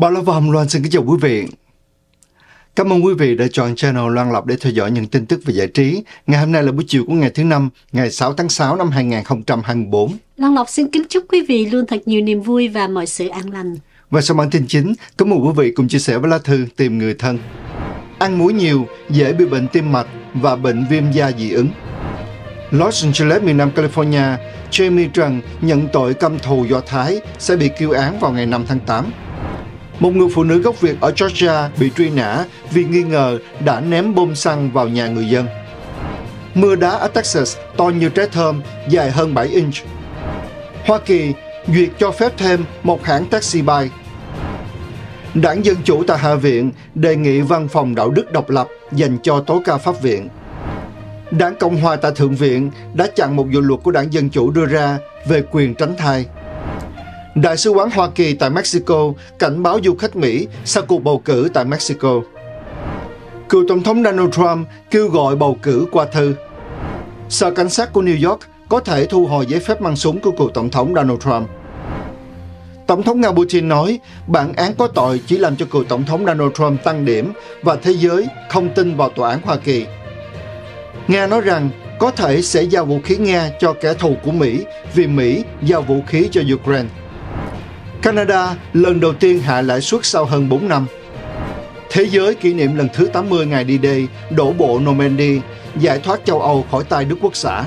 Bảo Lộc và Hồng Loan xin kính chào quý vị. Cảm ơn quý vị đã chọn channel Loan Lộc để theo dõi những tin tức về giải trí. Ngày hôm nay là buổi chiều của ngày thứ năm, ngày 6 tháng 6 năm 2024. Loan Lộc xin kính chúc quý vị luôn thật nhiều niềm vui và mọi sự an lành. Và sau bản tin chính, có một quý vị cùng chia sẻ với lá thư tìm người thân. Ăn muối nhiều dễ bị bệnh tim mạch và bệnh viêm da dị ứng. Los Angeles, miền Nam California, Jamie Trần nhận tội căm thù do Thái sẽ bị kêu án vào ngày 5 tháng 8 một người phụ nữ gốc Việt ở Georgia bị truy nã vì nghi ngờ đã ném bom xăng vào nhà người dân. Mưa đá ở Texas to như trái thơm, dài hơn 7 inch. Hoa Kỳ duyệt cho phép thêm một hãng taxi bay. Đảng Dân Chủ tại Hạ viện đề nghị văn phòng đạo đức độc lập dành cho tố ca pháp viện. Đảng Cộng Hòa tại Thượng viện đã chặn một dự luật của Đảng Dân Chủ đưa ra về quyền tránh thai. Đại sứ quán Hoa Kỳ tại Mexico cảnh báo du khách Mỹ sau cuộc bầu cử tại Mexico. Cựu Tổng thống Donald Trump kêu gọi bầu cử qua thư. Sở cảnh sát của New York có thể thu hồi giấy phép mang súng của cựu Tổng thống Donald Trump. Tổng thống Nga Putin nói bản án có tội chỉ làm cho cựu Tổng thống Donald Trump tăng điểm và thế giới không tin vào tòa án Hoa Kỳ. Nga nói rằng có thể sẽ giao vũ khí Nga cho kẻ thù của Mỹ vì Mỹ giao vũ khí cho Ukraine. Canada lần đầu tiên hạ lãi suất sau hơn 4 năm. Thế giới kỷ niệm lần thứ 80 ngày đi đây, đổ bộ Normandy, giải thoát châu Âu khỏi tay Đức Quốc xã.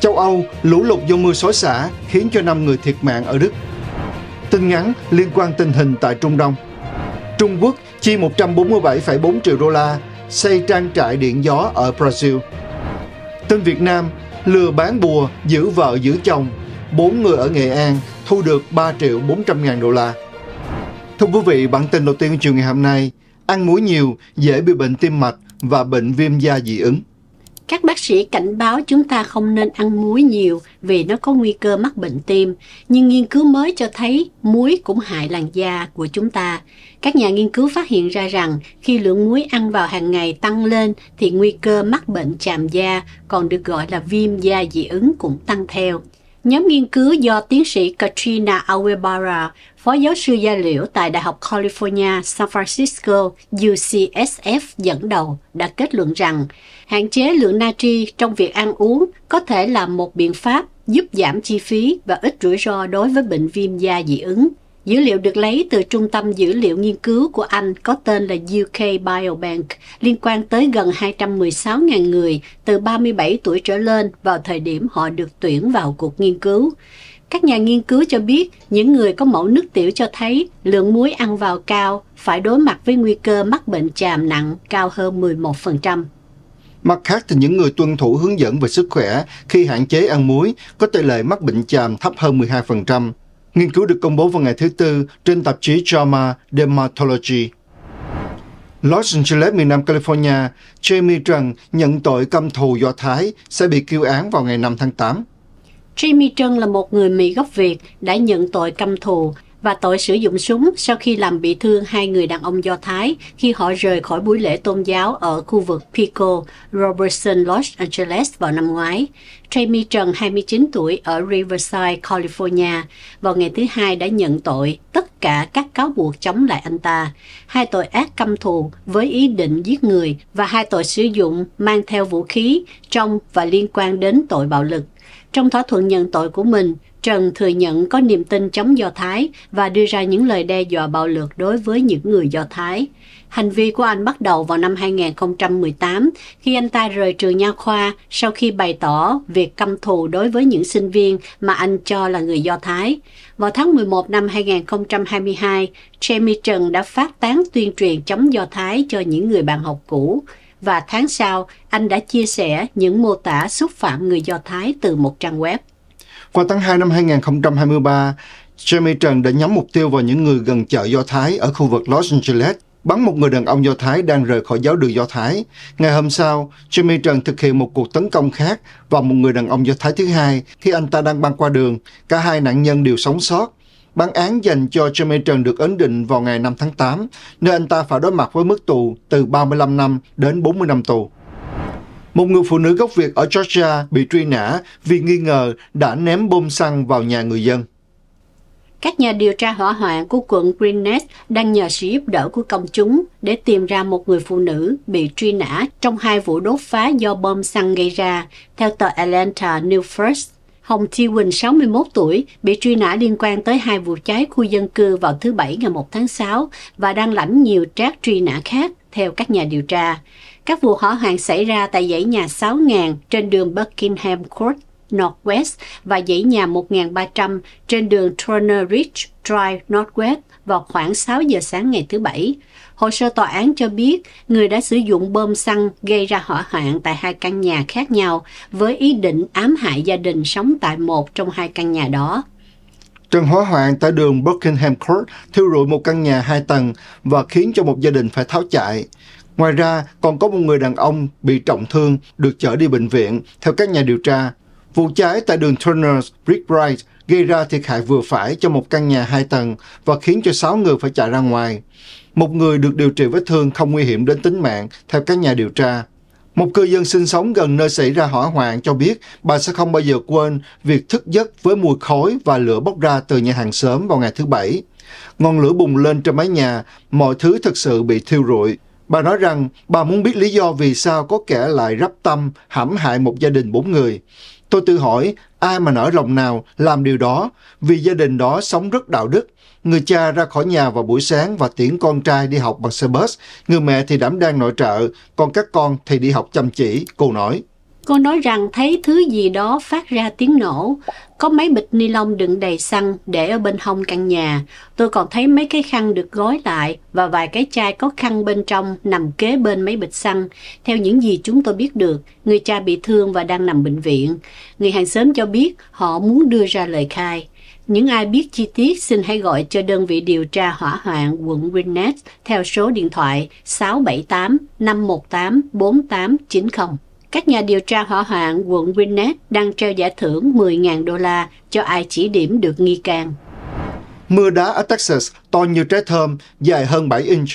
Châu Âu, lũ lụt do mưa xối xả khiến cho 5 người thiệt mạng ở Đức. Tin ngắn liên quan tình hình tại Trung Đông. Trung Quốc chi 147,4 triệu đô la xây trang trại điện gió ở Brazil. Tin Việt Nam lừa bán bùa giữ vợ giữ chồng, bốn người ở Nghệ An thu được 3 triệu 400 ngàn đô la. Thưa quý vị, bản tin đầu tiên của chiều ngày hôm nay, ăn muối nhiều dễ bị bệnh tim mạch và bệnh viêm da dị ứng. Các bác sĩ cảnh báo chúng ta không nên ăn muối nhiều vì nó có nguy cơ mắc bệnh tim, nhưng nghiên cứu mới cho thấy muối cũng hại làn da của chúng ta. Các nhà nghiên cứu phát hiện ra rằng khi lượng muối ăn vào hàng ngày tăng lên thì nguy cơ mắc bệnh chàm da, còn được gọi là viêm da dị ứng cũng tăng theo. Nhóm nghiên cứu do tiến sĩ Katrina Awebara, phó giáo sư gia liễu tại Đại học California, San Francisco, UCSF dẫn đầu đã kết luận rằng hạn chế lượng natri trong việc ăn uống có thể là một biện pháp giúp giảm chi phí và ít rủi ro đối với bệnh viêm da dị ứng. Dữ liệu được lấy từ trung tâm dữ liệu nghiên cứu của Anh có tên là UK Biobank, liên quan tới gần 216.000 người từ 37 tuổi trở lên vào thời điểm họ được tuyển vào cuộc nghiên cứu. Các nhà nghiên cứu cho biết những người có mẫu nước tiểu cho thấy lượng muối ăn vào cao phải đối mặt với nguy cơ mắc bệnh chàm nặng cao hơn 11%. Mặt khác thì những người tuân thủ hướng dẫn về sức khỏe khi hạn chế ăn muối có tỷ lệ mắc bệnh chàm thấp hơn 12%. Nghiên cứu được công bố vào ngày thứ Tư trên tạp chí JAMA Dermatology. Los Angeles, miền Nam California, Jamie Trần nhận tội căm thù do Thái sẽ bị kêu án vào ngày 5 tháng 8. Jamie Trân là một người Mỹ gốc Việt đã nhận tội căm thù và tội sử dụng súng sau khi làm bị thương hai người đàn ông Do Thái khi họ rời khỏi buổi lễ tôn giáo ở khu vực Pico, Robertson, Los Angeles vào năm ngoái. Jamie Trần, 29 tuổi, ở Riverside, California, vào ngày thứ Hai đã nhận tội tất cả các cáo buộc chống lại anh ta. Hai tội ác căm thù với ý định giết người và hai tội sử dụng mang theo vũ khí trong và liên quan đến tội bạo lực. Trong thỏa thuận nhận tội của mình, Trần thừa nhận có niềm tin chống Do Thái và đưa ra những lời đe dọa bạo lực đối với những người Do Thái. Hành vi của anh bắt đầu vào năm 2018 khi anh ta rời trường nha khoa sau khi bày tỏ việc căm thù đối với những sinh viên mà anh cho là người Do Thái. Vào tháng 11 năm 2022, Jamie Trần đã phát tán tuyên truyền chống Do Thái cho những người bạn học cũ và tháng sau anh đã chia sẻ những mô tả xúc phạm người Do Thái từ một trang web. Qua tháng 2 năm 2023, Jeremy Trần đã nhắm mục tiêu vào những người gần chợ Do Thái ở khu vực Los Angeles, bắn một người đàn ông Do Thái đang rời khỏi giáo đường Do Thái. Ngày hôm sau, Jimmy Trần thực hiện một cuộc tấn công khác vào một người đàn ông Do Thái thứ hai khi anh ta đang băng qua đường. Cả hai nạn nhân đều sống sót. Bản án dành cho Jimmy Trần được ấn định vào ngày 5 tháng 8, nơi anh ta phải đối mặt với mức tù từ 35 năm đến 40 năm tù. Một người phụ nữ gốc Việt ở Georgia bị truy nã vì nghi ngờ đã ném bom xăng vào nhà người dân. Các nhà điều tra hỏa hoạn của quận Greenwich đang nhờ sự giúp đỡ của công chúng để tìm ra một người phụ nữ bị truy nã trong hai vụ đốt phá do bom xăng gây ra, theo tờ Atlanta News First. Hồng Chi Quỳnh, 61 tuổi, bị truy nã liên quan tới hai vụ cháy khu dân cư vào thứ Bảy ngày 1 tháng 6 và đang lãnh nhiều trác truy nã khác, theo các nhà điều tra. Các vụ hỏa hoạn xảy ra tại dãy nhà 6.000 trên đường Buckingham Court, Northwest và dãy nhà 1.300 trên đường Turner Ridge Drive Northwest vào khoảng 6 giờ sáng ngày thứ Bảy. Hồ sơ tòa án cho biết người đã sử dụng bơm xăng gây ra hỏa hoạn tại hai căn nhà khác nhau với ý định ám hại gia đình sống tại một trong hai căn nhà đó. Trận hỏa hoạn tại đường Buckingham Court thiêu rụi một căn nhà hai tầng và khiến cho một gia đình phải tháo chạy. Ngoài ra, còn có một người đàn ông bị trọng thương được chở đi bệnh viện, theo các nhà điều tra. Vụ cháy tại đường Turner's Brick Brickbright gây ra thiệt hại vừa phải cho một căn nhà hai tầng và khiến cho 6 người phải chạy ra ngoài. Một người được điều trị vết thương không nguy hiểm đến tính mạng, theo các nhà điều tra. Một cư dân sinh sống gần nơi xảy ra hỏa hoạn cho biết bà sẽ không bao giờ quên việc thức giấc với mùi khói và lửa bốc ra từ nhà hàng sớm vào ngày thứ Bảy. Ngọn lửa bùng lên trên mái nhà, mọi thứ thực sự bị thiêu rụi. Bà nói rằng bà muốn biết lý do vì sao có kẻ lại rắp tâm hãm hại một gia đình bốn người. Tôi tự hỏi ai mà nở lòng nào làm điều đó vì gia đình đó sống rất đạo đức. Người cha ra khỏi nhà vào buổi sáng và tiễn con trai đi học bằng xe bus. Người mẹ thì đảm đang nội trợ, còn các con thì đi học chăm chỉ, cô nói. Cô nói rằng thấy thứ gì đó phát ra tiếng nổ. Có mấy bịch ni lông đựng đầy xăng để ở bên hông căn nhà. Tôi còn thấy mấy cái khăn được gói lại và vài cái chai có khăn bên trong nằm kế bên mấy bịch xăng. Theo những gì chúng tôi biết được, người cha bị thương và đang nằm bệnh viện. Người hàng xóm cho biết họ muốn đưa ra lời khai. Những ai biết chi tiết xin hãy gọi cho đơn vị điều tra hỏa hoạn quận Winnet theo số điện thoại 678 518 4890. Các nhà điều tra hỏa hoạn quận Winnet đang treo giải thưởng 10.000 đô la cho ai chỉ điểm được nghi can. Mưa đá ở Texas to như trái thơm, dài hơn 7 inch.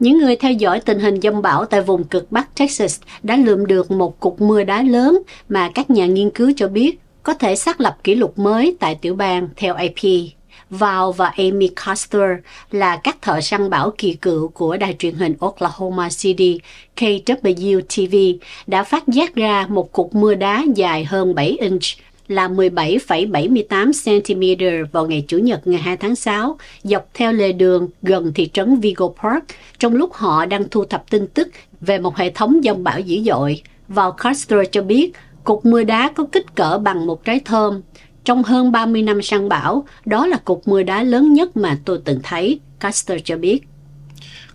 Những người theo dõi tình hình dông bão tại vùng cực Bắc Texas đã lượm được một cục mưa đá lớn mà các nhà nghiên cứu cho biết có thể xác lập kỷ lục mới tại tiểu bang theo AP. Val và Amy Custer là các thợ săn bảo kỳ cựu của đài truyền hình Oklahoma City KWTV đã phát giác ra một cục mưa đá dài hơn 7 inch là 17,78 cm vào ngày Chủ nhật ngày 2 tháng 6 dọc theo lề đường gần thị trấn Vigo Park trong lúc họ đang thu thập tin tức về một hệ thống dông bão dữ dội. Vào Custer cho biết, cục mưa đá có kích cỡ bằng một trái thơm, trong hơn 30 năm săn bão, đó là cục mưa đá lớn nhất mà tôi từng thấy, Caster cho biết.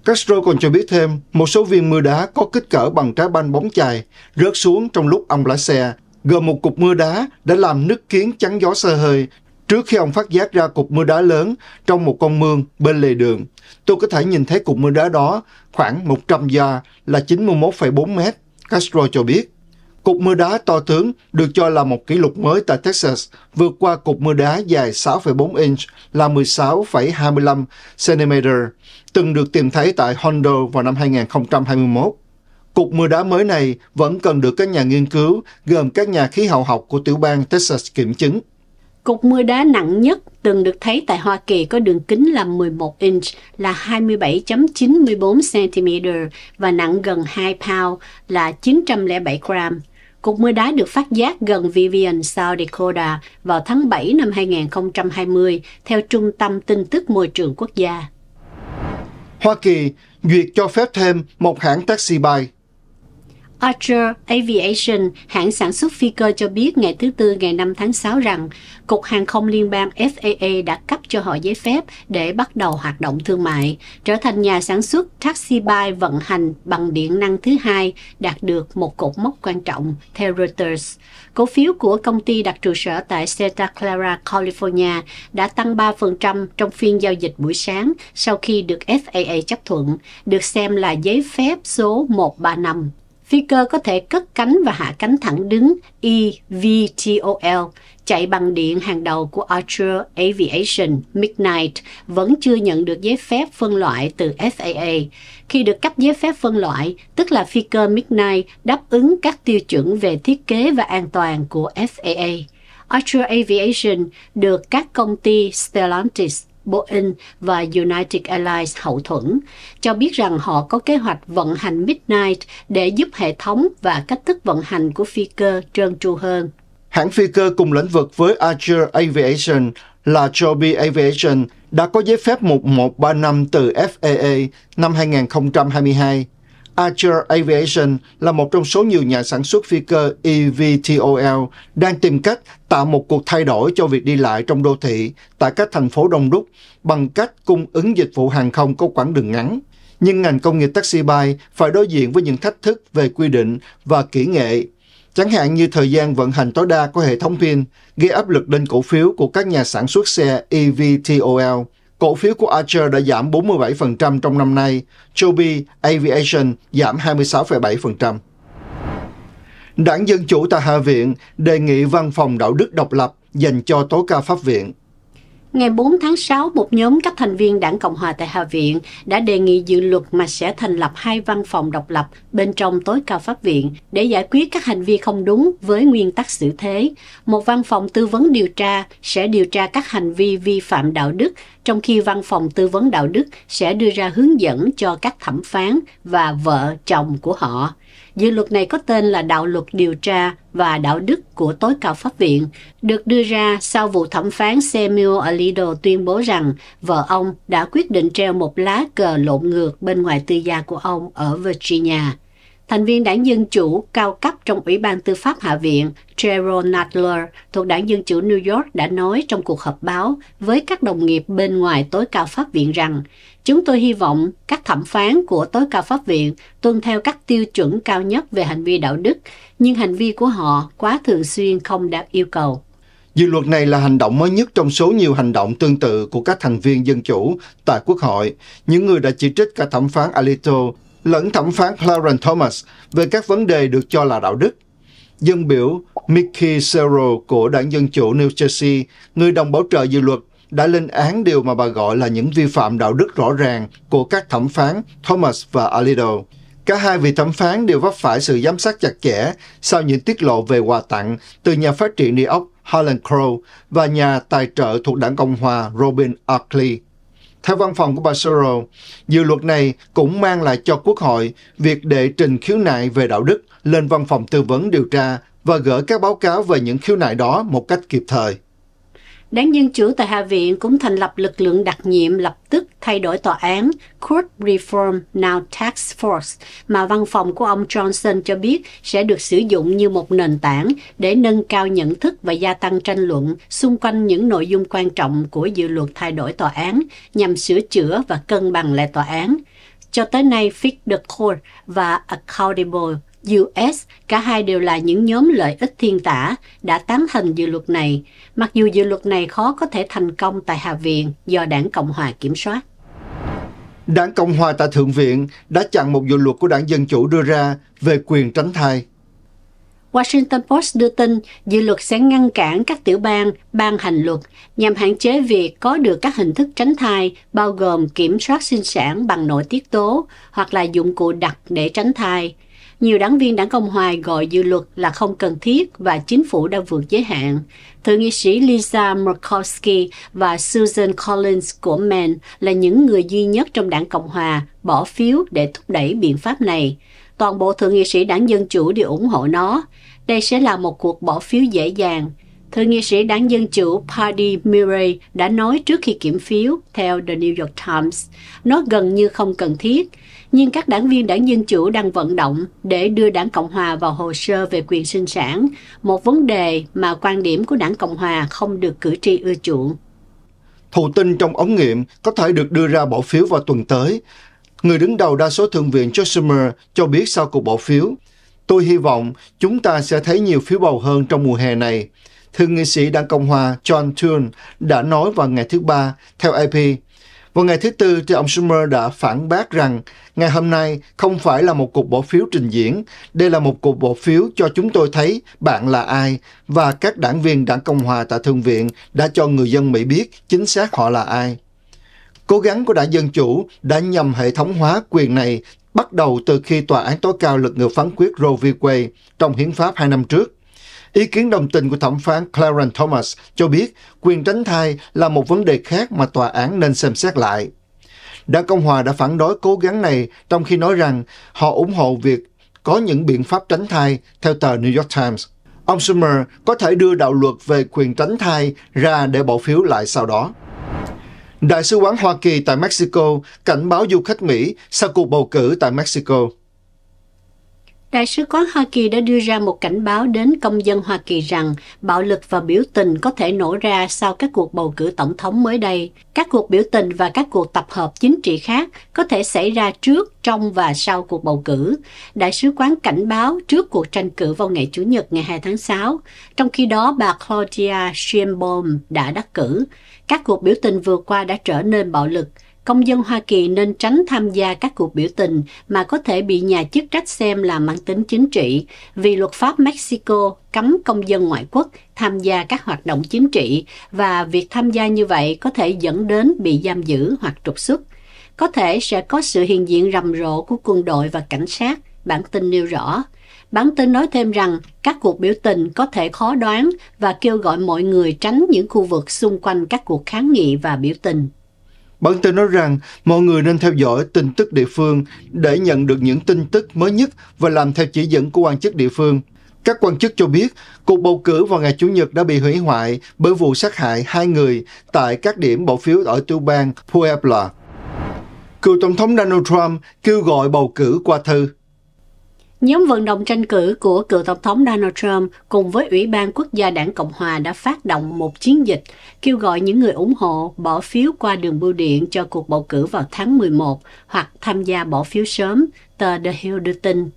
Castro còn cho biết thêm, một số viên mưa đá có kích cỡ bằng trái banh bóng chày rớt xuống trong lúc ông lái xe, gồm một cục mưa đá đã làm nứt kiến chắn gió xe hơi trước khi ông phát giác ra cục mưa đá lớn trong một con mương bên lề đường. Tôi có thể nhìn thấy cục mưa đá đó khoảng 100 gia là 91,4 mét, Castro cho biết. Cục mưa đá to tướng được cho là một kỷ lục mới tại Texas, vượt qua cục mưa đá dài 6,4 inch là 16,25 cm, từng được tìm thấy tại Hondo vào năm 2021. Cục mưa đá mới này vẫn cần được các nhà nghiên cứu gồm các nhà khí hậu học của tiểu bang Texas kiểm chứng. Cục mưa đá nặng nhất từng được thấy tại Hoa Kỳ có đường kính là 11 inch là 27.94 cm và nặng gần 2 pound là 907 gram. Cục mưa đá được phát giác gần Vivian, South Dakota vào tháng 7 năm 2020 theo Trung tâm Tin tức Môi trường Quốc gia. Hoa Kỳ duyệt cho phép thêm một hãng taxi bay. Archer Aviation, hãng sản xuất phi cơ cho biết ngày thứ Tư ngày 5 tháng 6 rằng Cục Hàng không Liên bang FAA đã cấp cho họ giấy phép để bắt đầu hoạt động thương mại, trở thành nhà sản xuất taxi bay vận hành bằng điện năng thứ hai, đạt được một cột mốc quan trọng, theo Reuters. Cổ phiếu của công ty đặt trụ sở tại Santa Clara, California đã tăng 3% trong phiên giao dịch buổi sáng sau khi được FAA chấp thuận, được xem là giấy phép số 135 phi cơ có thể cất cánh và hạ cánh thẳng đứng EVTOL, chạy bằng điện hàng đầu của Archer Aviation Midnight vẫn chưa nhận được giấy phép phân loại từ FAA. Khi được cấp giấy phép phân loại, tức là phi cơ Midnight đáp ứng các tiêu chuẩn về thiết kế và an toàn của FAA. Archer Aviation được các công ty Stellantis Boeing và United Airlines hậu thuẫn, cho biết rằng họ có kế hoạch vận hành Midnight để giúp hệ thống và cách thức vận hành của phi cơ trơn tru hơn. Hãng phi cơ cùng lĩnh vực với Archer Aviation là Joby Aviation đã có giấy phép 1135 từ FAA năm 2022 Archer Aviation là một trong số nhiều nhà sản xuất phi cơ EVTOL đang tìm cách tạo một cuộc thay đổi cho việc đi lại trong đô thị tại các thành phố đông đúc bằng cách cung ứng dịch vụ hàng không có quãng đường ngắn. Nhưng ngành công nghiệp taxi bay phải đối diện với những thách thức về quy định và kỹ nghệ chẳng hạn như thời gian vận hành tối đa của hệ thống pin gây áp lực lên cổ phiếu của các nhà sản xuất xe EVTOL cổ phiếu của Archer đã giảm 47% trong năm nay, Joby Aviation giảm 26,7%. Đảng Dân Chủ tại Hạ viện đề nghị văn phòng đạo đức độc lập dành cho tố ca pháp viện. Ngày 4 tháng 6, một nhóm các thành viên Đảng Cộng hòa tại Hạ viện đã đề nghị dự luật mà sẽ thành lập hai văn phòng độc lập bên trong tối cao pháp viện để giải quyết các hành vi không đúng với nguyên tắc xử thế. Một văn phòng tư vấn điều tra sẽ điều tra các hành vi vi phạm đạo đức, trong khi văn phòng tư vấn đạo đức sẽ đưa ra hướng dẫn cho các thẩm phán và vợ chồng của họ. Dự luật này có tên là Đạo luật điều tra và đạo đức của tối cao pháp viện, được đưa ra sau vụ thẩm phán Samuel Alito tuyên bố rằng vợ ông đã quyết định treo một lá cờ lộn ngược bên ngoài tư gia của ông ở Virginia. Thành viên đảng Dân Chủ cao cấp trong Ủy ban Tư pháp Hạ viện Gerald Nadler thuộc đảng Dân Chủ New York đã nói trong cuộc họp báo với các đồng nghiệp bên ngoài tối cao pháp viện rằng Chúng tôi hy vọng các thẩm phán của tối cao pháp viện tuân theo các tiêu chuẩn cao nhất về hành vi đạo đức, nhưng hành vi của họ quá thường xuyên không đạt yêu cầu. Dự luật này là hành động mới nhất trong số nhiều hành động tương tự của các thành viên dân chủ tại Quốc hội. Những người đã chỉ trích cả thẩm phán Alito lẫn thẩm phán Clarence Thomas về các vấn đề được cho là đạo đức. Dân biểu Mickey Cerro của đảng Dân Chủ New Jersey, người đồng bảo trợ dự luật, đã lên án điều mà bà gọi là những vi phạm đạo đức rõ ràng của các thẩm phán Thomas và Alito. Cả hai vị thẩm phán đều vấp phải sự giám sát chặt chẽ sau những tiết lộ về quà tặng từ nhà phát triển địa ốc Harlan Crow và nhà tài trợ thuộc đảng Cộng hòa Robin Arkley. Theo văn phòng của bà Sorrell, dự luật này cũng mang lại cho Quốc hội việc đệ trình khiếu nại về đạo đức lên văn phòng tư vấn điều tra và gửi các báo cáo về những khiếu nại đó một cách kịp thời đáng Dân Chủ tại Hạ viện cũng thành lập lực lượng đặc nhiệm lập tức thay đổi tòa án Court Reform Now Tax Force mà văn phòng của ông Johnson cho biết sẽ được sử dụng như một nền tảng để nâng cao nhận thức và gia tăng tranh luận xung quanh những nội dung quan trọng của dự luật thay đổi tòa án nhằm sửa chữa và cân bằng lại tòa án. Cho tới nay, Fix the Court và Accountable US, cả hai đều là những nhóm lợi ích thiên tả, đã tán thành dự luật này, mặc dù dự luật này khó có thể thành công tại Hạ viện do đảng Cộng hòa kiểm soát. Đảng Cộng hòa tại Thượng viện đã chặn một dự luật của đảng Dân Chủ đưa ra về quyền tránh thai. Washington Post đưa tin dự luật sẽ ngăn cản các tiểu bang ban hành luật nhằm hạn chế việc có được các hình thức tránh thai bao gồm kiểm soát sinh sản bằng nội tiết tố hoặc là dụng cụ đặt để tránh thai – nhiều đảng viên đảng Cộng Hòa gọi dự luật là không cần thiết và chính phủ đã vượt giới hạn. Thượng nghị sĩ Lisa Murkowski và Susan Collins của Maine là những người duy nhất trong đảng Cộng Hòa bỏ phiếu để thúc đẩy biện pháp này. Toàn bộ thượng nghị sĩ đảng Dân Chủ đều ủng hộ nó. Đây sẽ là một cuộc bỏ phiếu dễ dàng. Thượng nghị sĩ đảng Dân Chủ Paddy Murray đã nói trước khi kiểm phiếu, theo The New York Times, nó gần như không cần thiết – nhưng các đảng viên đảng Dân Chủ đang vận động để đưa đảng Cộng Hòa vào hồ sơ về quyền sinh sản, một vấn đề mà quan điểm của đảng Cộng Hòa không được cử tri ưa chuộng. Thủ tinh trong ống nghiệm có thể được đưa ra bỏ phiếu vào tuần tới. Người đứng đầu đa số thượng viện Joe Schumer cho biết sau cuộc bỏ phiếu, Tôi hy vọng chúng ta sẽ thấy nhiều phiếu bầu hơn trong mùa hè này. Thượng nghị sĩ Đảng Cộng Hòa John Thune đã nói vào ngày thứ Ba, theo AP, vào ngày thứ Tư, thì ông Schumer đã phản bác rằng ngày hôm nay không phải là một cuộc bỏ phiếu trình diễn, đây là một cuộc bỏ phiếu cho chúng tôi thấy bạn là ai và các đảng viên đảng Cộng Hòa tại Thượng viện đã cho người dân Mỹ biết chính xác họ là ai. Cố gắng của đảng Dân Chủ đã nhằm hệ thống hóa quyền này bắt đầu từ khi Tòa án tối cao lực ngược phán quyết Roe v. Wade trong hiến pháp hai năm trước. Ý kiến đồng tình của thẩm phán Clarence Thomas cho biết quyền tránh thai là một vấn đề khác mà tòa án nên xem xét lại. Đảng Cộng Hòa đã phản đối cố gắng này trong khi nói rằng họ ủng hộ việc có những biện pháp tránh thai theo tờ New York Times. Ông Schumer có thể đưa đạo luật về quyền tránh thai ra để bỏ phiếu lại sau đó. Đại sứ quán Hoa Kỳ tại Mexico cảnh báo du khách Mỹ sau cuộc bầu cử tại Mexico. Đại sứ quán Hoa Kỳ đã đưa ra một cảnh báo đến công dân Hoa Kỳ rằng bạo lực và biểu tình có thể nổ ra sau các cuộc bầu cử tổng thống mới đây. Các cuộc biểu tình và các cuộc tập hợp chính trị khác có thể xảy ra trước, trong và sau cuộc bầu cử. Đại sứ quán cảnh báo trước cuộc tranh cử vào ngày Chủ nhật ngày 2 tháng 6. Trong khi đó, bà Claudia Sheinbaum đã đắc cử. Các cuộc biểu tình vừa qua đã trở nên bạo lực công dân Hoa Kỳ nên tránh tham gia các cuộc biểu tình mà có thể bị nhà chức trách xem là mang tính chính trị, vì luật pháp Mexico cấm công dân ngoại quốc tham gia các hoạt động chính trị và việc tham gia như vậy có thể dẫn đến bị giam giữ hoặc trục xuất. Có thể sẽ có sự hiện diện rầm rộ của quân đội và cảnh sát, bản tin nêu rõ. Bản tin nói thêm rằng các cuộc biểu tình có thể khó đoán và kêu gọi mọi người tránh những khu vực xung quanh các cuộc kháng nghị và biểu tình. Bản tin nói rằng mọi người nên theo dõi tin tức địa phương để nhận được những tin tức mới nhất và làm theo chỉ dẫn của quan chức địa phương. Các quan chức cho biết, cuộc bầu cử vào ngày Chủ nhật đã bị hủy hoại bởi vụ sát hại hai người tại các điểm bỏ phiếu ở tiểu bang Puebla. Cựu Tổng thống Donald Trump kêu gọi bầu cử qua thư. Nhóm vận động tranh cử của cựu Tổng thống Donald Trump cùng với Ủy ban Quốc gia đảng Cộng Hòa đã phát động một chiến dịch kêu gọi những người ủng hộ bỏ phiếu qua đường bưu điện cho cuộc bầu cử vào tháng 11 hoặc tham gia bỏ phiếu sớm, tờ The Hill đưa tin.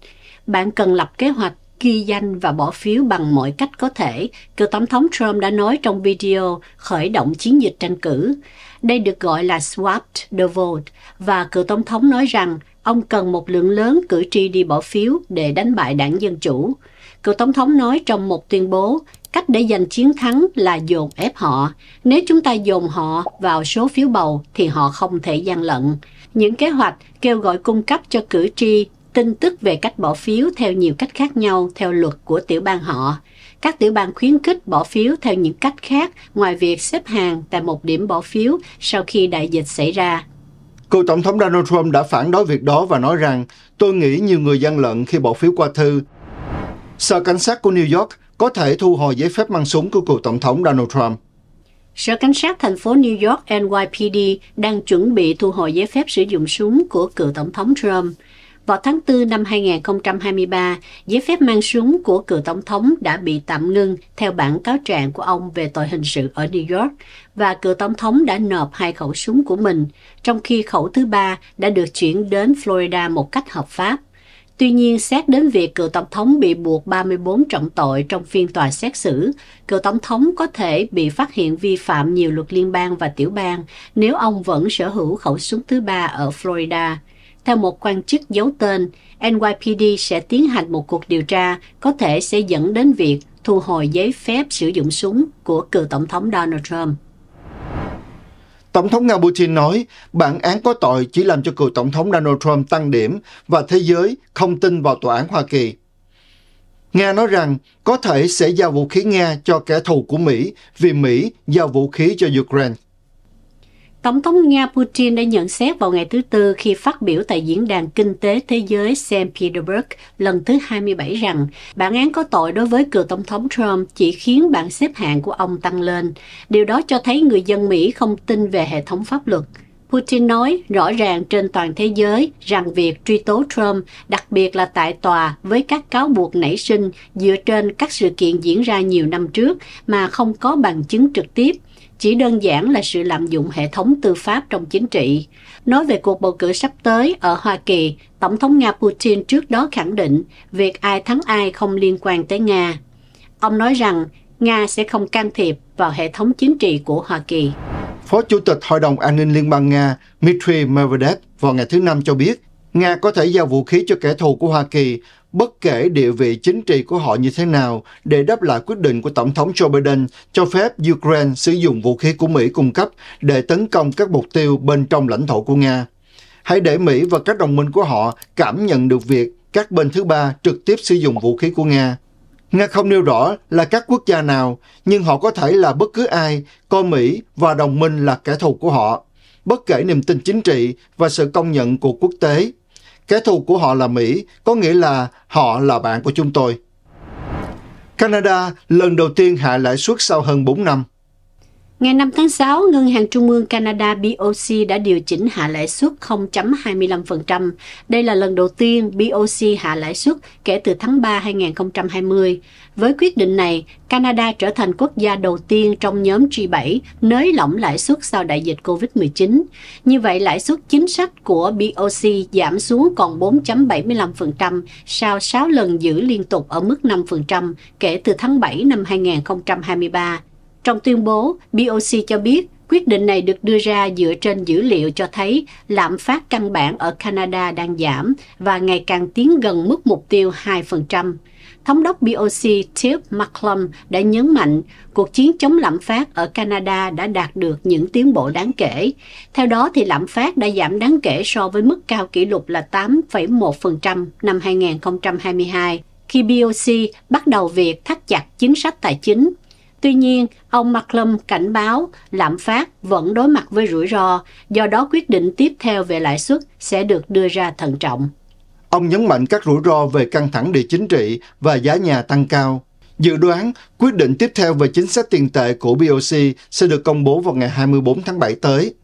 Bạn cần lập kế hoạch ghi danh và bỏ phiếu bằng mọi cách có thể, cựu tổng thống Trump đã nói trong video khởi động chiến dịch tranh cử. Đây được gọi là swapped the vote và cựu tổng thống nói rằng ông cần một lượng lớn cử tri đi bỏ phiếu để đánh bại đảng Dân Chủ. Cựu tổng thống nói trong một tuyên bố, cách để giành chiến thắng là dồn ép họ. Nếu chúng ta dồn họ vào số phiếu bầu thì họ không thể gian lận. Những kế hoạch kêu gọi cung cấp cho cử tri tin tức về cách bỏ phiếu theo nhiều cách khác nhau theo luật của tiểu bang họ. Các tiểu bang khuyến khích bỏ phiếu theo những cách khác ngoài việc xếp hàng tại một điểm bỏ phiếu sau khi đại dịch xảy ra. Cựu Tổng thống Donald Trump đã phản đối việc đó và nói rằng tôi nghĩ nhiều người gian lận khi bỏ phiếu qua thư. Sở Cảnh sát của New York có thể thu hồi giấy phép mang súng của cựu Tổng thống Donald Trump. Sở Cảnh sát thành phố New York NYPD đang chuẩn bị thu hồi giấy phép sử dụng súng của cựu Tổng thống Trump. Vào tháng 4 năm 2023, giấy phép mang súng của cựu tổng thống đã bị tạm ngưng theo bản cáo trạng của ông về tội hình sự ở New York và cựu tổng thống đã nộp hai khẩu súng của mình, trong khi khẩu thứ ba đã được chuyển đến Florida một cách hợp pháp. Tuy nhiên, xét đến việc cựu tổng thống bị buộc 34 trọng tội trong phiên tòa xét xử, cựu tổng thống có thể bị phát hiện vi phạm nhiều luật liên bang và tiểu bang nếu ông vẫn sở hữu khẩu súng thứ ba ở Florida. Theo một quan chức giấu tên, NYPD sẽ tiến hành một cuộc điều tra có thể sẽ dẫn đến việc thu hồi giấy phép sử dụng súng của cựu Tổng thống Donald Trump. Tổng thống Nga Putin nói bản án có tội chỉ làm cho cựu Tổng thống Donald Trump tăng điểm và thế giới không tin vào tòa án Hoa Kỳ. Nga nói rằng có thể sẽ giao vũ khí Nga cho kẻ thù của Mỹ vì Mỹ giao vũ khí cho Ukraine. Tổng thống Nga Putin đã nhận xét vào ngày thứ Tư khi phát biểu tại Diễn đàn Kinh tế Thế giới St. Petersburg lần thứ 27 rằng bản án có tội đối với cựu Tổng thống Trump chỉ khiến bảng xếp hạng của ông tăng lên. Điều đó cho thấy người dân Mỹ không tin về hệ thống pháp luật. Putin nói rõ ràng trên toàn thế giới rằng việc truy tố Trump, đặc biệt là tại tòa với các cáo buộc nảy sinh dựa trên các sự kiện diễn ra nhiều năm trước mà không có bằng chứng trực tiếp, chỉ đơn giản là sự lạm dụng hệ thống tư pháp trong chính trị. Nói về cuộc bầu cử sắp tới ở Hoa Kỳ, Tổng thống Nga Putin trước đó khẳng định việc ai thắng ai không liên quan tới Nga. Ông nói rằng Nga sẽ không can thiệp vào hệ thống chính trị của Hoa Kỳ. Phó Chủ tịch Hội đồng An ninh Liên bang Nga Dmitry Medvedev vào ngày thứ Năm cho biết Nga có thể giao vũ khí cho kẻ thù của Hoa Kỳ bất kể địa vị chính trị của họ như thế nào để đáp lại quyết định của Tổng thống Joe Biden cho phép Ukraine sử dụng vũ khí của Mỹ cung cấp để tấn công các mục tiêu bên trong lãnh thổ của Nga. Hãy để Mỹ và các đồng minh của họ cảm nhận được việc các bên thứ ba trực tiếp sử dụng vũ khí của Nga. Nga không nêu rõ là các quốc gia nào, nhưng họ có thể là bất cứ ai, coi Mỹ và đồng minh là kẻ thù của họ, bất kể niềm tin chính trị và sự công nhận của quốc tế. Kẻ thù của họ là Mỹ, có nghĩa là họ là bạn của chúng tôi. Canada lần đầu tiên hạ lãi suất sau hơn 4 năm. Ngày 5 tháng 6, Ngân hàng Trung ương Canada BOC đã điều chỉnh hạ lãi suất 0.25%. Đây là lần đầu tiên BOC hạ lãi suất kể từ tháng 3 2020. Với quyết định này, Canada trở thành quốc gia đầu tiên trong nhóm G7 nới lỏng lãi suất sau đại dịch COVID-19. Như vậy, lãi suất chính sách của BOC giảm xuống còn 4.75% sau 6 lần giữ liên tục ở mức 5% kể từ tháng 7 năm 2023 trong tuyên bố, BOC cho biết quyết định này được đưa ra dựa trên dữ liệu cho thấy lạm phát căn bản ở Canada đang giảm và ngày càng tiến gần mức mục tiêu 2%. Thống đốc BOC Tiff McClum đã nhấn mạnh cuộc chiến chống lạm phát ở Canada đã đạt được những tiến bộ đáng kể. Theo đó, thì lạm phát đã giảm đáng kể so với mức cao kỷ lục là 8,1% năm 2022 khi BOC bắt đầu việc thắt chặt chính sách tài chính Tuy nhiên, ông Macklem cảnh báo lạm phát vẫn đối mặt với rủi ro, do đó quyết định tiếp theo về lãi suất sẽ được đưa ra thận trọng. Ông nhấn mạnh các rủi ro về căng thẳng địa chính trị và giá nhà tăng cao. Dự đoán quyết định tiếp theo về chính sách tiền tệ của BOC sẽ được công bố vào ngày 24 tháng 7 tới.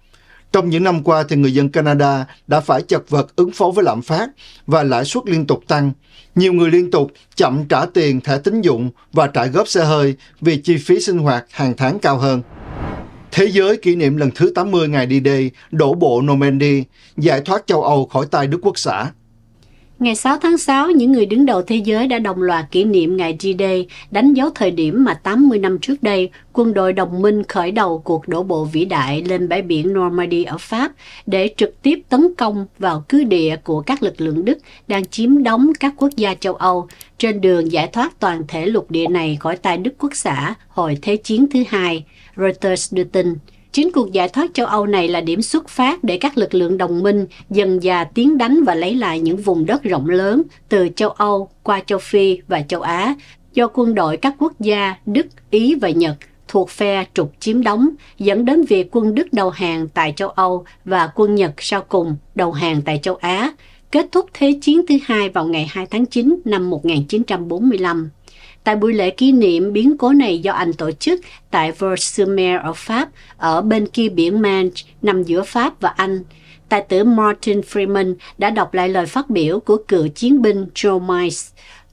Trong những năm qua thì người dân Canada đã phải chật vật ứng phó với lạm phát và lãi suất liên tục tăng. Nhiều người liên tục chậm trả tiền thẻ tín dụng và trả góp xe hơi vì chi phí sinh hoạt hàng tháng cao hơn. Thế giới kỷ niệm lần thứ 80 ngày đi đê đổ bộ Normandy, giải thoát châu Âu khỏi tay Đức Quốc xã. Ngày 6 tháng 6, những người đứng đầu thế giới đã đồng loạt kỷ niệm ngày D-Day, đánh dấu thời điểm mà 80 năm trước đây, quân đội đồng minh khởi đầu cuộc đổ bộ vĩ đại lên bãi biển Normandy ở Pháp để trực tiếp tấn công vào cứ địa của các lực lượng Đức đang chiếm đóng các quốc gia châu Âu trên đường giải thoát toàn thể lục địa này khỏi tay Đức Quốc xã hồi Thế chiến thứ hai, Reuters đưa tin. Chính cuộc giải thoát châu Âu này là điểm xuất phát để các lực lượng đồng minh dần dà tiến đánh và lấy lại những vùng đất rộng lớn từ châu Âu qua châu Phi và châu Á do quân đội các quốc gia Đức, Ý và Nhật thuộc phe trục chiếm đóng, dẫn đến việc quân Đức đầu hàng tại châu Âu và quân Nhật sau cùng đầu hàng tại châu Á, kết thúc Thế chiến thứ hai vào ngày 2 tháng 9 năm 1945. Tại buổi lễ kỷ niệm biến cố này do Anh tổ chức tại Versailles ở Pháp, ở bên kia biển Manche, nằm giữa Pháp và Anh, tài tử Martin Freeman đã đọc lại lời phát biểu của cựu chiến binh Joe Mice.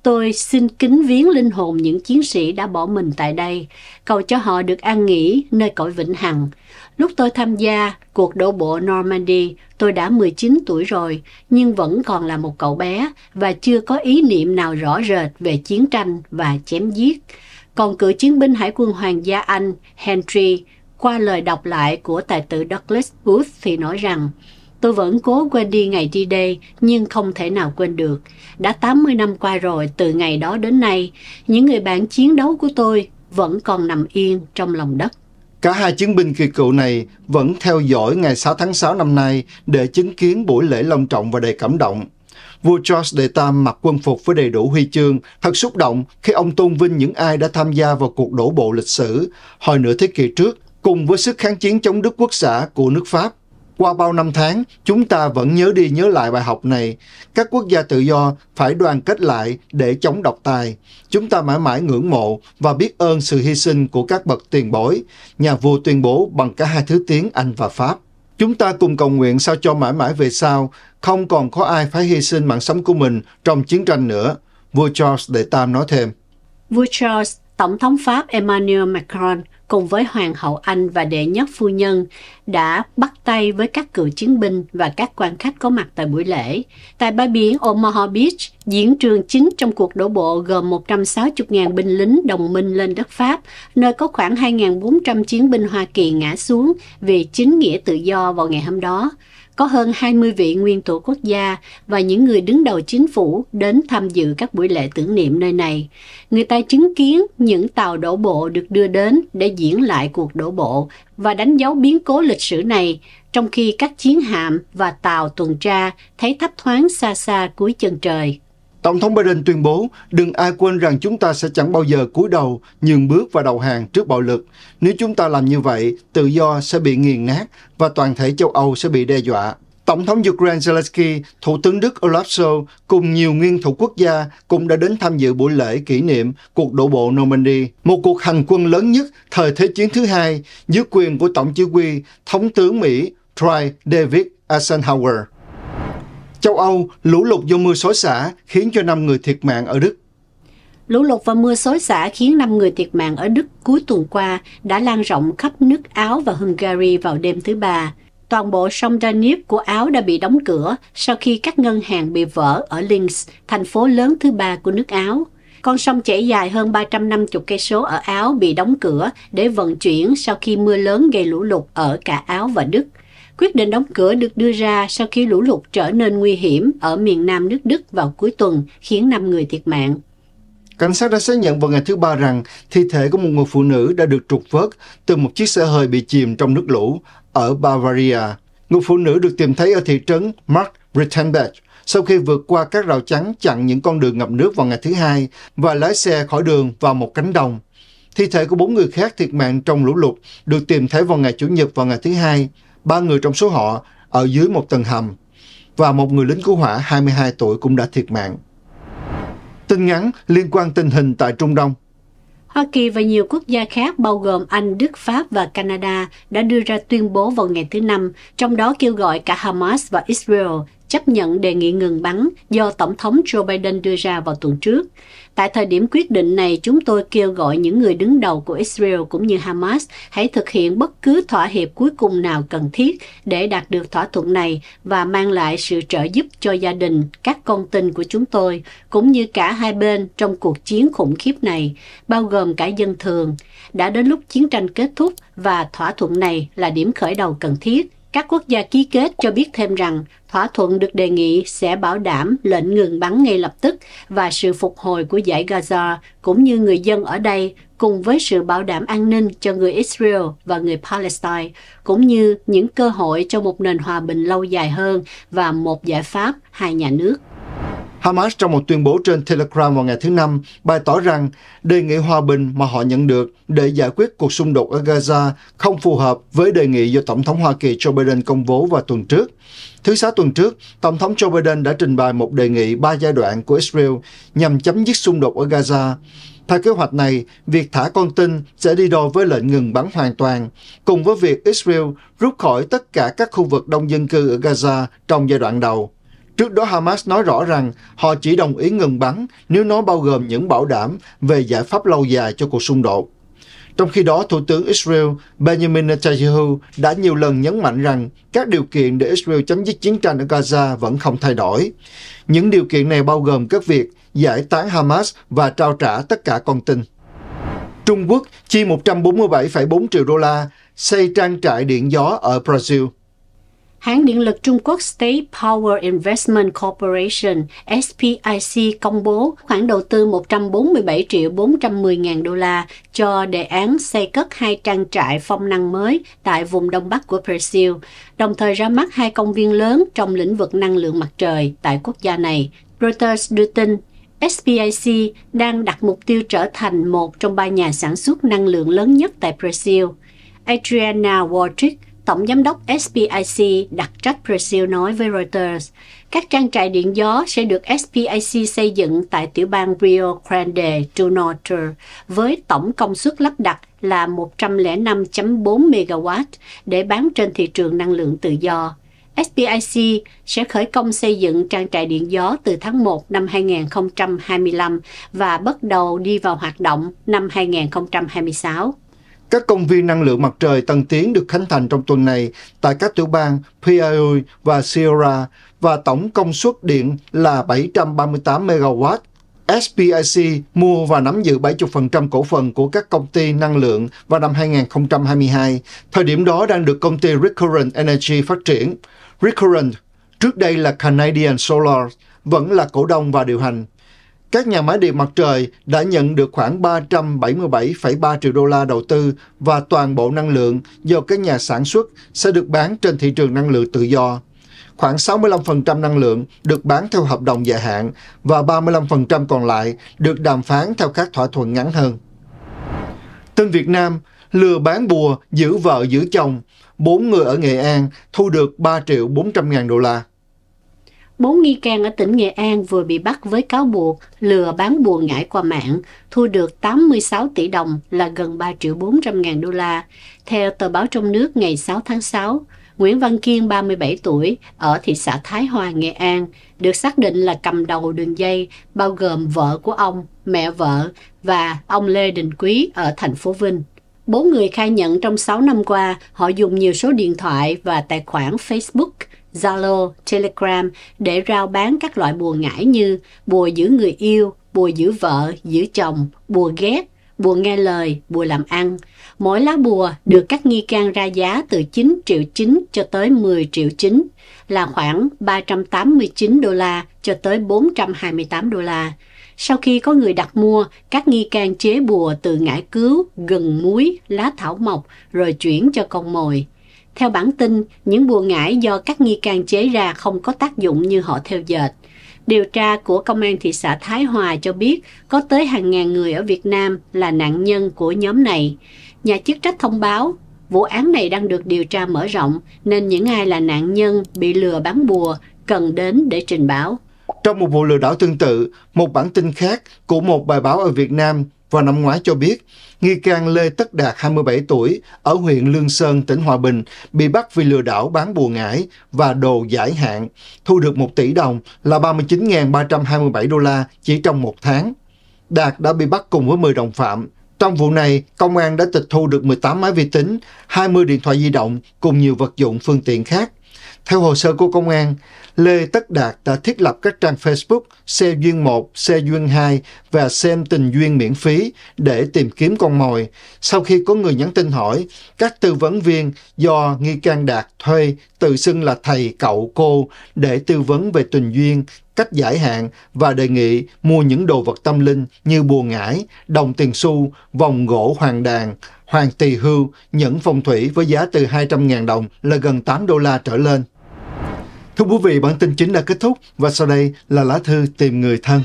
Tôi xin kính viếng linh hồn những chiến sĩ đã bỏ mình tại đây, cầu cho họ được an nghỉ nơi cõi vĩnh hằng. Lúc tôi tham gia cuộc đổ bộ Normandy, tôi đã 19 tuổi rồi, nhưng vẫn còn là một cậu bé và chưa có ý niệm nào rõ rệt về chiến tranh và chém giết. Còn cựu chiến binh Hải quân Hoàng gia Anh, Henry, qua lời đọc lại của tài tử Douglas Booth thì nói rằng Tôi vẫn cố quên đi ngày đi đây, nhưng không thể nào quên được. Đã 80 năm qua rồi, từ ngày đó đến nay, những người bạn chiến đấu của tôi vẫn còn nằm yên trong lòng đất. Cả hai chiến binh kỳ cựu này vẫn theo dõi ngày 6 tháng 6 năm nay để chứng kiến buổi lễ long trọng và đầy cảm động. Vua Charles Đệ Tam mặc quân phục với đầy đủ huy chương, thật xúc động khi ông tôn vinh những ai đã tham gia vào cuộc đổ bộ lịch sử hồi nửa thế kỷ trước cùng với sức kháng chiến chống Đức Quốc xã của nước Pháp qua bao năm tháng, chúng ta vẫn nhớ đi nhớ lại bài học này. Các quốc gia tự do phải đoàn kết lại để chống độc tài. Chúng ta mãi mãi ngưỡng mộ và biết ơn sự hy sinh của các bậc tiền bối, nhà vua tuyên bố bằng cả hai thứ tiếng Anh và Pháp. Chúng ta cùng cầu nguyện sao cho mãi mãi về sau, không còn có ai phải hy sinh mạng sống của mình trong chiến tranh nữa. Vua Charles đệ Tam nói thêm. Vua Charles Tổng thống Pháp Emmanuel Macron cùng với Hoàng hậu Anh và đệ nhất phu nhân đã bắt tay với các cựu chiến binh và các quan khách có mặt tại buổi lễ. Tại bãi biển Omaha Beach, diễn trường chính trong cuộc đổ bộ gồm 160.000 binh lính đồng minh lên đất Pháp, nơi có khoảng 2.400 chiến binh Hoa Kỳ ngã xuống vì chính nghĩa tự do vào ngày hôm đó có hơn 20 vị nguyên thủ quốc gia và những người đứng đầu chính phủ đến tham dự các buổi lễ tưởng niệm nơi này. Người ta chứng kiến những tàu đổ bộ được đưa đến để diễn lại cuộc đổ bộ và đánh dấu biến cố lịch sử này, trong khi các chiến hạm và tàu tuần tra thấy thấp thoáng xa xa cuối chân trời. Tổng thống Biden tuyên bố, đừng ai quên rằng chúng ta sẽ chẳng bao giờ cúi đầu, nhường bước và đầu hàng trước bạo lực. Nếu chúng ta làm như vậy, tự do sẽ bị nghiền nát và toàn thể châu Âu sẽ bị đe dọa. Tổng thống Ukraine Zelensky, Thủ tướng Đức Olaf Scholz cùng nhiều nguyên thủ quốc gia cũng đã đến tham dự buổi lễ kỷ niệm cuộc đổ bộ Normandy, một cuộc hành quân lớn nhất thời Thế chiến thứ hai dưới quyền của Tổng chỉ huy Thống tướng Mỹ Dwight David Eisenhower. Châu Âu, lũ lụt do mưa xối xả khiến cho 5 người thiệt mạng ở Đức. Lũ lụt và mưa xối xả khiến 5 người thiệt mạng ở Đức cuối tuần qua đã lan rộng khắp nước Áo và Hungary vào đêm thứ Ba. Toàn bộ sông Danube của Áo đã bị đóng cửa sau khi các ngân hàng bị vỡ ở Linz, thành phố lớn thứ ba của nước Áo. Con sông chảy dài hơn 350 cây số ở Áo bị đóng cửa để vận chuyển sau khi mưa lớn gây lũ lụt ở cả Áo và Đức. Quyết định đóng cửa được đưa ra sau khi lũ lụt trở nên nguy hiểm ở miền nam nước Đức vào cuối tuần, khiến 5 người thiệt mạng. Cảnh sát đã xác nhận vào ngày thứ ba rằng thi thể của một người phụ nữ đã được trục vớt từ một chiếc xe hơi bị chìm trong nước lũ ở Bavaria. Người phụ nữ được tìm thấy ở thị trấn Mark Rittenberg sau khi vượt qua các rào chắn chặn những con đường ngập nước vào ngày thứ hai và lái xe khỏi đường vào một cánh đồng. Thi thể của bốn người khác thiệt mạng trong lũ lụt được tìm thấy vào ngày Chủ nhật và ngày thứ hai ba người trong số họ ở dưới một tầng hầm và một người lính cứu hỏa 22 tuổi cũng đã thiệt mạng. Tin ngắn liên quan tình hình tại Trung Đông Hoa Kỳ và nhiều quốc gia khác bao gồm Anh, Đức, Pháp và Canada đã đưa ra tuyên bố vào ngày thứ Năm, trong đó kêu gọi cả Hamas và Israel chấp nhận đề nghị ngừng bắn do Tổng thống Joe Biden đưa ra vào tuần trước. Tại thời điểm quyết định này, chúng tôi kêu gọi những người đứng đầu của Israel cũng như Hamas hãy thực hiện bất cứ thỏa hiệp cuối cùng nào cần thiết để đạt được thỏa thuận này và mang lại sự trợ giúp cho gia đình, các con tin của chúng tôi, cũng như cả hai bên trong cuộc chiến khủng khiếp này, bao gồm cả dân thường. Đã đến lúc chiến tranh kết thúc và thỏa thuận này là điểm khởi đầu cần thiết các quốc gia ký kết cho biết thêm rằng thỏa thuận được đề nghị sẽ bảo đảm lệnh ngừng bắn ngay lập tức và sự phục hồi của giải Gaza cũng như người dân ở đây cùng với sự bảo đảm an ninh cho người Israel và người Palestine cũng như những cơ hội cho một nền hòa bình lâu dài hơn và một giải pháp hai nhà nước. Hamas trong một tuyên bố trên Telegram vào ngày thứ Năm bày tỏ rằng đề nghị hòa bình mà họ nhận được để giải quyết cuộc xung đột ở Gaza không phù hợp với đề nghị do Tổng thống Hoa Kỳ Joe Biden công bố vào tuần trước. Thứ Sáu tuần trước, Tổng thống Joe Biden đã trình bày một đề nghị ba giai đoạn của Israel nhằm chấm dứt xung đột ở Gaza. Theo kế hoạch này, việc thả con tin sẽ đi đôi với lệnh ngừng bắn hoàn toàn, cùng với việc Israel rút khỏi tất cả các khu vực đông dân cư ở Gaza trong giai đoạn đầu. Trước đó Hamas nói rõ rằng họ chỉ đồng ý ngừng bắn nếu nó bao gồm những bảo đảm về giải pháp lâu dài cho cuộc xung đột. Trong khi đó, Thủ tướng Israel Benjamin Netanyahu đã nhiều lần nhấn mạnh rằng các điều kiện để Israel chấm dứt chiến tranh ở Gaza vẫn không thay đổi. Những điều kiện này bao gồm các việc giải tán Hamas và trao trả tất cả con tin. Trung Quốc chi 147,4 triệu đô la xây trang trại điện gió ở Brazil. Hãng điện lực Trung Quốc State Power Investment Corporation SPIC công bố khoản đầu tư 147 triệu 410 ngàn đô la cho đề án xây cất hai trang trại phong năng mới tại vùng đông bắc của Brazil, đồng thời ra mắt hai công viên lớn trong lĩnh vực năng lượng mặt trời tại quốc gia này. Reuters đưa tin SPIC đang đặt mục tiêu trở thành một trong ba nhà sản xuất năng lượng lớn nhất tại Brazil. Adriana Wojcik, Tổng giám đốc SPIC đặc trách Brazil nói với Reuters, các trang trại điện gió sẽ được SPIC xây dựng tại tiểu bang Rio Grande do Norte với tổng công suất lắp đặt là 105.4 MW để bán trên thị trường năng lượng tự do. SPIC sẽ khởi công xây dựng trang trại điện gió từ tháng 1 năm 2025 và bắt đầu đi vào hoạt động năm 2026. Các công viên năng lượng mặt trời tân tiến được khánh thành trong tuần này tại các tiểu bang Piauí và Sierra và tổng công suất điện là 738 MW. SPIC mua và nắm giữ 70% cổ phần của các công ty năng lượng vào năm 2022, thời điểm đó đang được công ty Recurrent Energy phát triển. Recurrent, trước đây là Canadian Solar, vẫn là cổ đông và điều hành. Các nhà máy điện mặt trời đã nhận được khoảng 377,3 triệu đô la đầu tư và toàn bộ năng lượng do các nhà sản xuất sẽ được bán trên thị trường năng lượng tự do. Khoảng 65% năng lượng được bán theo hợp đồng dài hạn và 35% còn lại được đàm phán theo các thỏa thuận ngắn hơn. Tin Việt Nam, lừa bán bùa, giữ vợ giữ chồng, bốn người ở Nghệ An thu được 3 triệu 400 ngàn đô la. Bốn nghi can ở tỉnh Nghệ An vừa bị bắt với cáo buộc lừa bán bùa ngải qua mạng, thu được 86 tỷ đồng là gần 3 triệu 400 ngàn đô la. Theo tờ báo trong nước ngày 6 tháng 6, Nguyễn Văn Kiên 37 tuổi ở thị xã Thái Hòa, Nghệ An được xác định là cầm đầu đường dây bao gồm vợ của ông, mẹ vợ và ông Lê Đình Quý ở thành phố Vinh. Bốn người khai nhận trong 6 năm qua, họ dùng nhiều số điện thoại và tài khoản Facebook Zalo, Telegram để rao bán các loại bùa ngải như bùa giữ người yêu, bùa giữ vợ, giữ chồng, bùa ghét, bùa nghe lời, bùa làm ăn. Mỗi lá bùa được các nghi can ra giá từ 9 triệu 9 cho tới 10 triệu 9, là khoảng 389 đô la cho tới 428 đô la. Sau khi có người đặt mua, các nghi can chế bùa từ ngải cứu, gừng muối, lá thảo mộc rồi chuyển cho con mồi. Theo bản tin, những bùa ngải do các nghi can chế ra không có tác dụng như họ theo dệt. Điều tra của Công an thị xã Thái Hòa cho biết có tới hàng ngàn người ở Việt Nam là nạn nhân của nhóm này. Nhà chức trách thông báo, vụ án này đang được điều tra mở rộng nên những ai là nạn nhân bị lừa bán bùa cần đến để trình báo. Trong một vụ lừa đảo tương tự, một bản tin khác của một bài báo ở Việt Nam vào năm ngoái cho biết, nghi can Lê Tất Đạt 27 tuổi ở huyện Lương Sơn, tỉnh Hòa Bình bị bắt vì lừa đảo bán bùa ngải và đồ giải hạn, thu được 1 tỷ đồng là 39.327 đô la chỉ trong một tháng. Đạt đã bị bắt cùng với 10 đồng phạm. Trong vụ này, công an đã tịch thu được 18 máy vi tính, 20 điện thoại di động cùng nhiều vật dụng phương tiện khác. Theo hồ sơ của công an, Lê Tất Đạt đã thiết lập các trang Facebook Xe Duyên 1, Xe Duyên 2 và Xem Tình Duyên miễn phí để tìm kiếm con mồi. Sau khi có người nhắn tin hỏi, các tư vấn viên do nghi can Đạt thuê tự xưng là thầy, cậu, cô để tư vấn về tình duyên, cách giải hạn và đề nghị mua những đồ vật tâm linh như bùa ngải, đồng tiền xu, vòng gỗ hoàng đàn, hoàng tỳ hưu, những phong thủy với giá từ 200.000 đồng là gần 8 đô la trở lên. Thưa quý vị, bản tin chính đã kết thúc và sau đây là lá thư tìm người thân.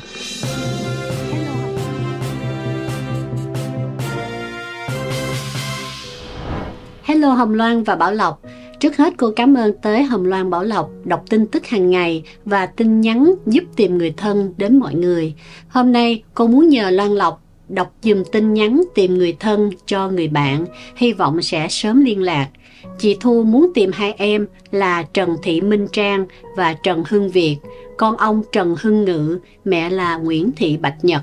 Hello Hồng Loan và Bảo Lộc. Trước hết cô cảm ơn tới Hồng Loan Bảo Lộc đọc tin tức hàng ngày và tin nhắn giúp tìm người thân đến mọi người. Hôm nay cô muốn nhờ Loan Lộc đọc dùm tin nhắn tìm người thân cho người bạn, hy vọng sẽ sớm liên lạc. Chị Thu muốn tìm hai em là Trần Thị Minh Trang và Trần Hưng Việt, con ông Trần Hưng Ngự, mẹ là Nguyễn Thị Bạch Nhật.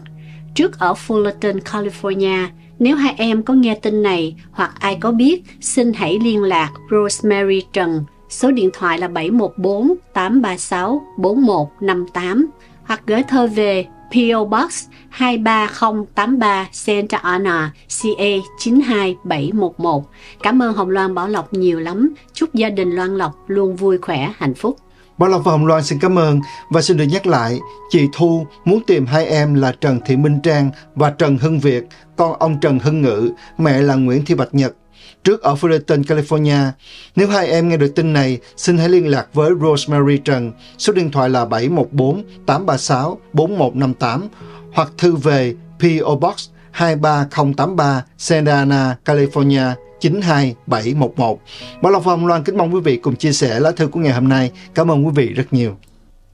Trước ở Fullerton, California, nếu hai em có nghe tin này hoặc ai có biết, xin hãy liên lạc Rosemary Trần. Số điện thoại là 714 836 4158 hoặc gửi thơ về PO Box 23083 Santa Ana, CA 92711. Cảm ơn Hồng Loan Bảo Lộc nhiều lắm. Chúc gia đình Loan Lộc luôn vui khỏe, hạnh phúc. Bảo Lộc và Hồng Loan xin cảm ơn và xin được nhắc lại, chị Thu muốn tìm hai em là Trần Thị Minh Trang và Trần Hưng Việt, con ông Trần Hưng Ngự, mẹ là Nguyễn Thị Bạch Nhật trước ở Fullerton, California. Nếu hai em nghe được tin này, xin hãy liên lạc với Rosemary Trần. Số điện thoại là 714 836 4158 hoặc thư về PO Box 23083 Santa Ana, California 92711. Bảo Lộc và Hồng Loan kính mong quý vị cùng chia sẻ lá thư của ngày hôm nay. Cảm ơn quý vị rất nhiều.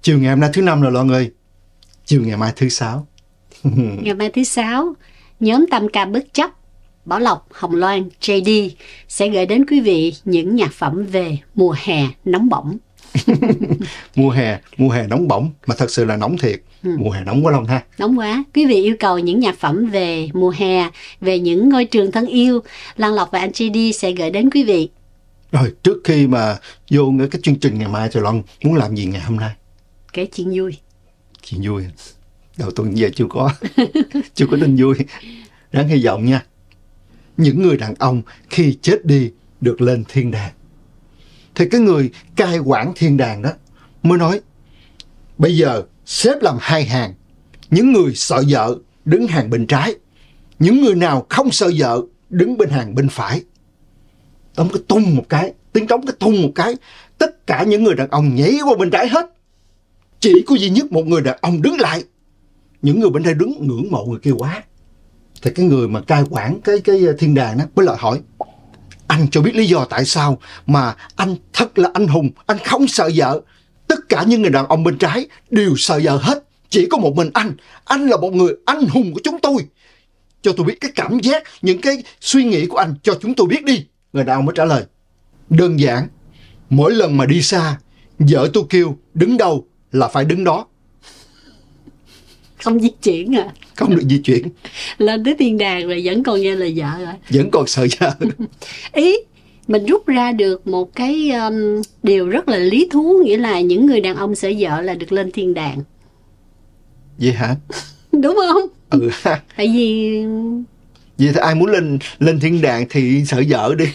Chiều ngày hôm nay thứ năm rồi Loan ơi. Chiều ngày mai thứ sáu. ngày mai thứ sáu, nhóm tâm ca bất chấp Bảo Lộc, Hồng Loan, JD sẽ gửi đến quý vị những nhạc phẩm về mùa hè nóng bỏng. mùa hè, mùa hè nóng bỏng mà thật sự là nóng thiệt. Ừ. Mùa hè nóng quá Long ha. Nóng quá. Quý vị yêu cầu những nhạc phẩm về mùa hè, về những ngôi trường thân yêu, Lan Lộc và anh JD sẽ gửi đến quý vị. Rồi, trước khi mà vô cái chương trình ngày mai thì Long muốn làm gì ngày hôm nay? Kể chuyện vui. Chuyện vui. Đầu tuần giờ chưa có. chưa có tin vui. Ráng hy vọng nha những người đàn ông khi chết đi được lên thiên đàng. Thì cái người cai quản thiên đàng đó mới nói bây giờ xếp làm hai hàng. Những người sợ vợ đứng hàng bên trái. Những người nào không sợ vợ đứng bên hàng bên phải. Tống cái tung một cái, tiếng trống cái tung một cái. Tất cả những người đàn ông nhảy qua bên trái hết. Chỉ có duy nhất một người đàn ông đứng lại. Những người bên đây đứng ngưỡng mộ người kia quá thì cái người mà cai quản cái cái ờ, thiên đàng đó mới lại hỏi anh cho biết lý do tại sao mà anh thật là anh hùng anh không sợ vợ tất cả những người đàn ông bên trái đều sợ vợ hết chỉ có một mình anh anh là một người anh hùng của chúng tôi cho tôi biết cái cảm giác những cái suy nghĩ của anh cho chúng tôi biết đi người đàn ông mới trả lời đơn giản mỗi lần mà đi xa vợ tôi kêu đứng đâu là phải đứng đó không di chuyển à không được di chuyển lên tới thiên đàng rồi vẫn còn nghe lời vợ rồi vẫn còn sợ vợ ý mình rút ra được một cái um, điều rất là lý thú nghĩa là những người đàn ông sợ vợ là được lên thiên đàng vậy hả đúng không ừ tại vì vậy thì ai muốn lên lên thiên đàng thì sợ vợ đi